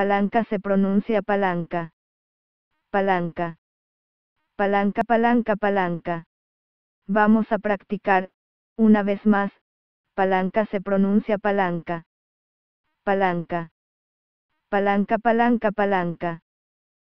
Palanca se pronuncia palanca. Palanca. Palanca, palanca, palanca. Vamos a practicar, una vez más, palanca se pronuncia palanca. Palanca. Palanca, palanca, palanca.